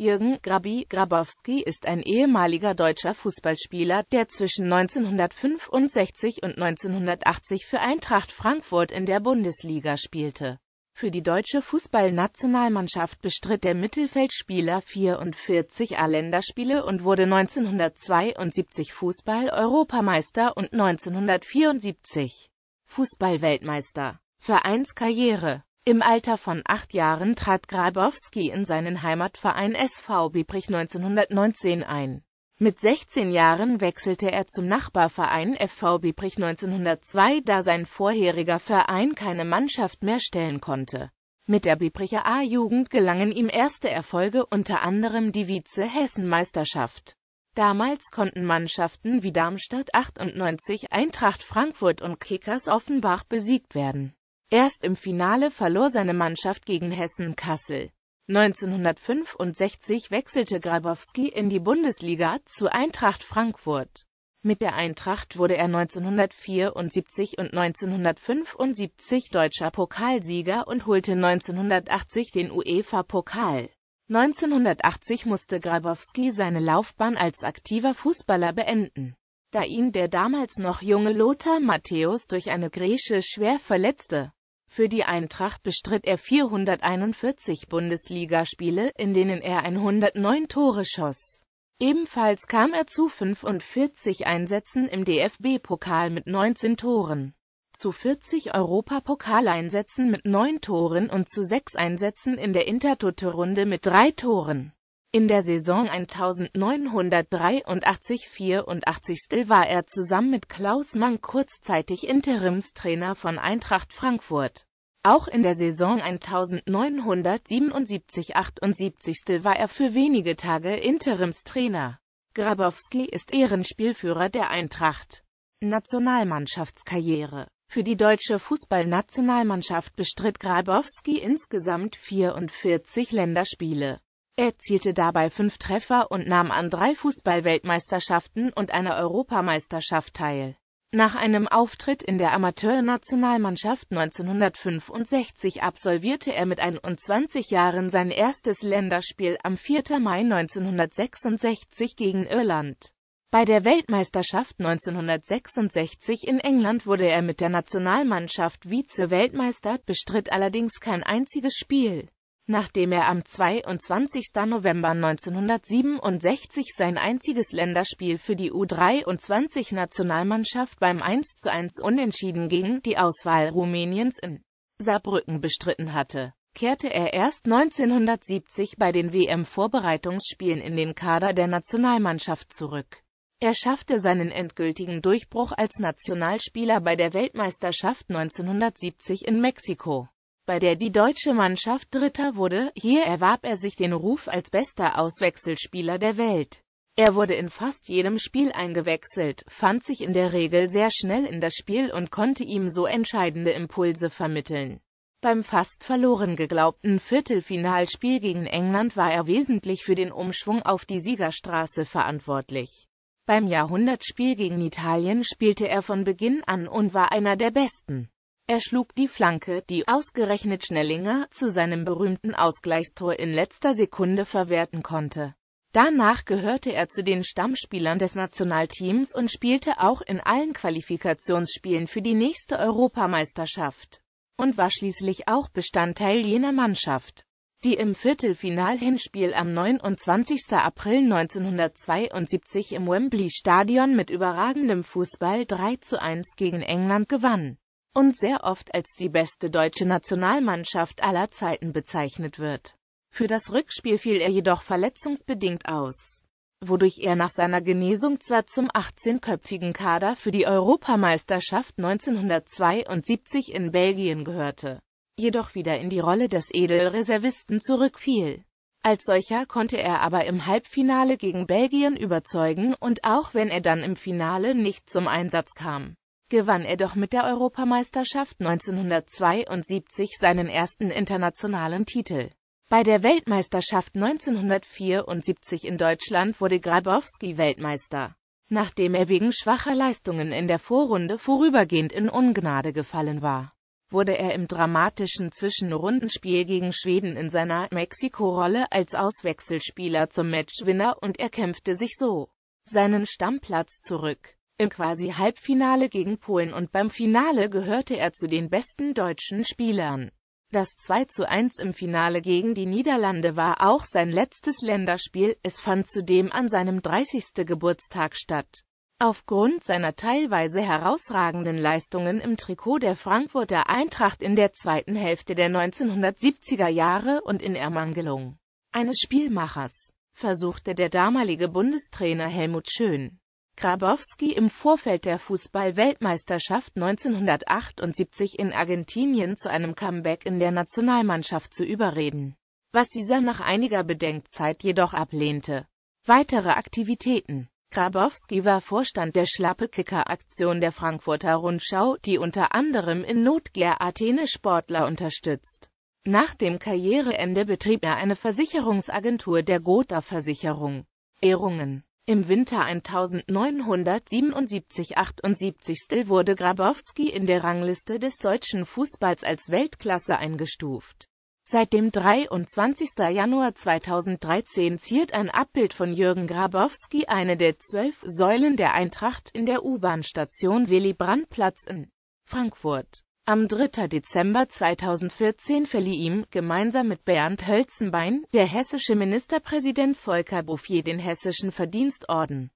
Jürgen Grabi Grabowski ist ein ehemaliger deutscher Fußballspieler, der zwischen 1965 und 1980 für Eintracht Frankfurt in der Bundesliga spielte. Für die deutsche Fußballnationalmannschaft bestritt der Mittelfeldspieler 44 A-Länderspiele und wurde 1972 Fußball-Europameister und 1974 Fußballweltmeister. Vereinskarriere im Alter von acht Jahren trat Grabowski in seinen Heimatverein SV Biebrich 1919 ein. Mit 16 Jahren wechselte er zum Nachbarverein FV Biebrich 1902, da sein vorheriger Verein keine Mannschaft mehr stellen konnte. Mit der Biebricher A-Jugend gelangen ihm erste Erfolge, unter anderem die Vize-Hessen-Meisterschaft. Damals konnten Mannschaften wie Darmstadt 98, Eintracht Frankfurt und Kickers Offenbach besiegt werden. Erst im Finale verlor seine Mannschaft gegen Hessen Kassel. 1965 wechselte Grabowski in die Bundesliga zu Eintracht Frankfurt. Mit der Eintracht wurde er 1974 und 1975 deutscher Pokalsieger und holte 1980 den UEFA-Pokal. 1980 musste Grabowski seine Laufbahn als aktiver Fußballer beenden, da ihn der damals noch junge Lothar Matthäus durch eine Grätsche schwer verletzte. Für die Eintracht bestritt er 441 Bundesligaspiele, in denen er 109 Tore schoss. Ebenfalls kam er zu 45 Einsätzen im DFB-Pokal mit 19 Toren, zu 40 Europapokaleinsätzen mit 9 Toren und zu 6 Einsätzen in der intertote runde mit 3 Toren. In der Saison 1983-84 war er zusammen mit Klaus Mang kurzzeitig Interimstrainer von Eintracht Frankfurt. Auch in der Saison 1977-78 war er für wenige Tage Interimstrainer. Grabowski ist Ehrenspielführer der Eintracht. Nationalmannschaftskarriere Für die deutsche Fußballnationalmannschaft bestritt Grabowski insgesamt 44 Länderspiele. Er erzielte dabei fünf Treffer und nahm an drei Fußballweltmeisterschaften und einer Europameisterschaft teil. Nach einem Auftritt in der Amateurnationalmannschaft 1965 absolvierte er mit 21 Jahren sein erstes Länderspiel am 4. Mai 1966 gegen Irland. Bei der Weltmeisterschaft 1966 in England wurde er mit der Nationalmannschaft Vize-Weltmeister, bestritt allerdings kein einziges Spiel nachdem er am 22. November 1967 sein einziges Länderspiel für die U23-Nationalmannschaft beim 1 zu 1 Unentschieden gegen die Auswahl Rumäniens in Saarbrücken bestritten hatte kehrte er erst 1970 bei den WM-Vorbereitungsspielen in den Kader der Nationalmannschaft zurück. Er schaffte seinen endgültigen Durchbruch als Nationalspieler bei der Weltmeisterschaft 1970 in Mexiko bei der die deutsche Mannschaft Dritter wurde, hier erwarb er sich den Ruf als bester Auswechselspieler der Welt. Er wurde in fast jedem Spiel eingewechselt, fand sich in der Regel sehr schnell in das Spiel und konnte ihm so entscheidende Impulse vermitteln. Beim fast verloren geglaubten Viertelfinalspiel gegen England war er wesentlich für den Umschwung auf die Siegerstraße verantwortlich. Beim Jahrhundertspiel gegen Italien spielte er von Beginn an und war einer der Besten. Er schlug die Flanke, die ausgerechnet Schnellinger zu seinem berühmten Ausgleichstor in letzter Sekunde verwerten konnte. Danach gehörte er zu den Stammspielern des Nationalteams und spielte auch in allen Qualifikationsspielen für die nächste Europameisterschaft und war schließlich auch Bestandteil jener Mannschaft, die im Viertelfinal-Hinspiel am 29. April 1972 im Wembley-Stadion mit überragendem Fußball 3 zu 1 gegen England gewann und sehr oft als die beste deutsche Nationalmannschaft aller Zeiten bezeichnet wird. Für das Rückspiel fiel er jedoch verletzungsbedingt aus, wodurch er nach seiner Genesung zwar zum 18-köpfigen Kader für die Europameisterschaft 1972 in Belgien gehörte, jedoch wieder in die Rolle des Edelreservisten zurückfiel. Als solcher konnte er aber im Halbfinale gegen Belgien überzeugen und auch wenn er dann im Finale nicht zum Einsatz kam, gewann er doch mit der Europameisterschaft 1972 seinen ersten internationalen Titel. Bei der Weltmeisterschaft 1974 in Deutschland wurde Grabowski Weltmeister, nachdem er wegen schwacher Leistungen in der Vorrunde vorübergehend in Ungnade gefallen war wurde er im dramatischen Zwischenrundenspiel gegen Schweden in seiner Mexiko-Rolle als Auswechselspieler zum Matchwinner und erkämpfte sich so seinen Stammplatz zurück im Quasi-Halbfinale gegen Polen und beim Finale gehörte er zu den besten deutschen Spielern. Das 2 zu 1 im Finale gegen die Niederlande war auch sein letztes Länderspiel, es fand zudem an seinem 30. Geburtstag statt. Aufgrund seiner teilweise herausragenden Leistungen im Trikot der Frankfurter Eintracht in der zweiten Hälfte der 1970er Jahre und in Ermangelung eines Spielmachers versuchte der damalige Bundestrainer Helmut Schön, Grabowski im Vorfeld der Fußball-Weltmeisterschaft 1978 in Argentinien zu einem Comeback in der Nationalmannschaft zu überreden, was dieser nach einiger Bedenkzeit jedoch ablehnte. Weitere Aktivitäten Grabowski war Vorstand der schlappekicker aktion der Frankfurter Rundschau, die unter anderem in Notgear Athene Sportler unterstützt. Nach dem Karriereende betrieb er eine Versicherungsagentur der Gotha Versicherung. Ehrungen im Winter 1977-78 wurde Grabowski in der Rangliste des deutschen Fußballs als Weltklasse eingestuft. Seit dem 23. Januar 2013 ziert ein Abbild von Jürgen Grabowski eine der zwölf Säulen der Eintracht in der U-Bahn-Station Willy-Brandt-Platz in Frankfurt. Am 3. Dezember 2014 verlieh ihm, gemeinsam mit Bernd Hölzenbein, der hessische Ministerpräsident Volker Bouffier den Hessischen Verdienstorden.